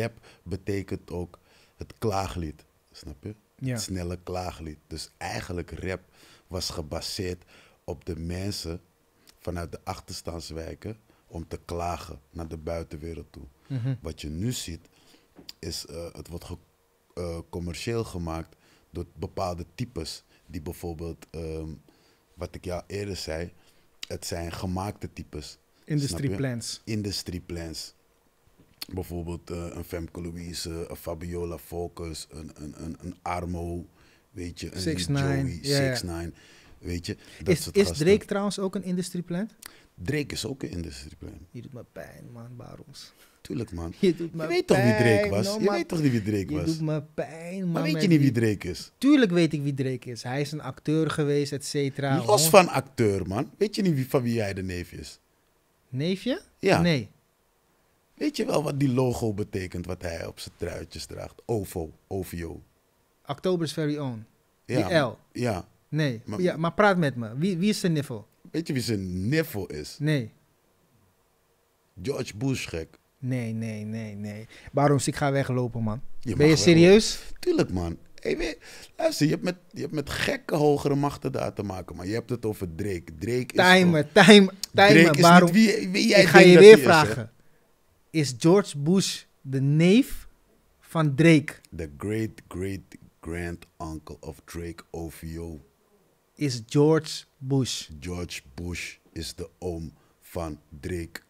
Rap betekent ook het klaaglied. Snap je? Het snelle klaaglied. Dus eigenlijk rap was gebaseerd op de mensen vanuit de achterstandswijken om te klagen naar de buitenwereld toe. Mhm. Wat je nu ziet, is eh, het wordt eh, commercieel gemaakt door bepaalde types. Die bijvoorbeeld, ehm, wat ik jou eerder zei, het zijn gemaakte types. Industry plans. Industry plans bijvoorbeeld eh, een Femke Louise, een Fabiola Focus, een, een, een, een Armo, weet je, een Joey, Six Nine, weet je. Dat is, is Drake trouwens ook een industrieplant? Drake is ook een industrieplant. Je doet me pijn, man, Barons. Tuurlijk, man. Je, weet toch wie Drake was? je weet toch niet wie Drake was? Je doet me pijn, man. Maar weet je niet wie Drake is? Tuurlijk weet ik wie Drake is. Hij is een acteur geweest, et cetera. Los van acteur, man. Weet je niet wie, van wie jij de neef is? Neefje? Ja. Nee. Weet je wel wat die logo betekent, wat hij op zijn truitjes draagt? OVO, OVO. October's very own. Ja, die L. Ja. Nee, maar, ja, maar praat met me. Wie, wie is zijn niffel? Weet je wie zijn niffel is? Nee. George Bush, gek. Nee, nee, nee, nee. zie ik ga weglopen, man. ben je serieus? Tuurlijk, man. Hey, luister, je hebt, met, je hebt met gekke hogere machten daar te maken, maar je hebt het over Drake. Drake is... Timer, timer, timer. Drake is waarom? Wie, wie, jij ik ga je weer vragen is George Bush de neef van Drake. The great great grand uncle of Drake OVO. Is George Bush. George Bush is de oom van Drake.